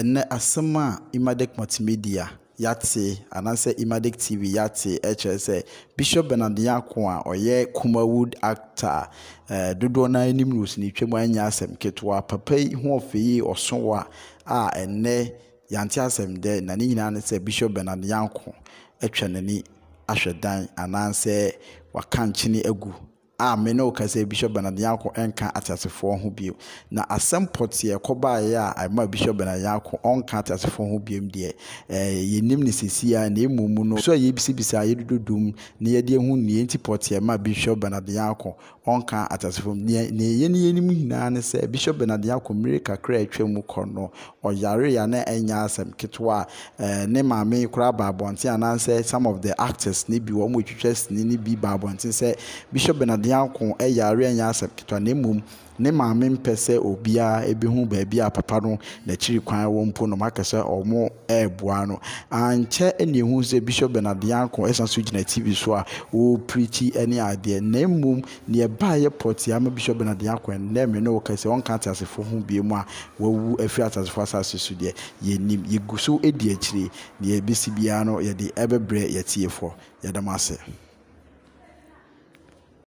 ɛnɛ asɛm a imadec multimedia yate anaasɛ imadec tv yate ɛkyerɛ sɛ bishop bernard yako a ɔyɛ kumawood actor ɛɛ dodoɔ naa anim na osi ne twam anya asɛm ketewa papa yi ho ɔfɛ yi ɔso wa a ɛnɛ yante asɛm dɛ na ne nyinaa ne sɛ bishop bernard atwa n'ani ahwɛ dan anaasɛ waka nkyene agu a me ne wo kasa bishop bernard yanko nka ateasefoɔ ho bio na asɛm pɔteɛ kɔbaeɛ a ɛma bishop bernard yanko ɔnka ateasefoɔ ho biom deɛ yɛnim ne sesia na ɛmu mu no so a yɛbisabisa yɛdodo dum na yɛde hu nneɛ nti pɔteɛ ma bishop bernard yanko ɔnka ateasefoɔ neɛ yɛ ne yɛnim nyinaa ne sɛ bishop bernard yanko mmere kakra atwa mu kɔ no ɔyareya na ɛnyɛ asɛm ketewa a ne maame koraa baabɔnten anaasɛ some of the actors ne bi wɔn retwitwa sini ne bi baabɔnten sɛ bishop bernard ade ako yare nyɛ asɛm ketewa na mmom ne maame mpɛ sɛ obiara bɛhu baabi a papa no n'akyiri kwan wɔ mpo no maka sɛ ɔmo ɛɛboa no ankyɛ ɛna ehu sɛ bishop bernard yanko ɛsan so gyina tv so a ɔɔpirikyi ɛne adeɛ na mmom nea baayɛ pɔtia ama bishop bernard yanko ɛnɛ mi ne wɔka sɛ wɔnka atasefo ho bie mu a wawu afiri atasefo asase so deɛ yɛnim yɛgu so di akyire nea ebisi biara no yɛde ɛbɛbrɛ yɛtiefoɔ yɛdɛm ase.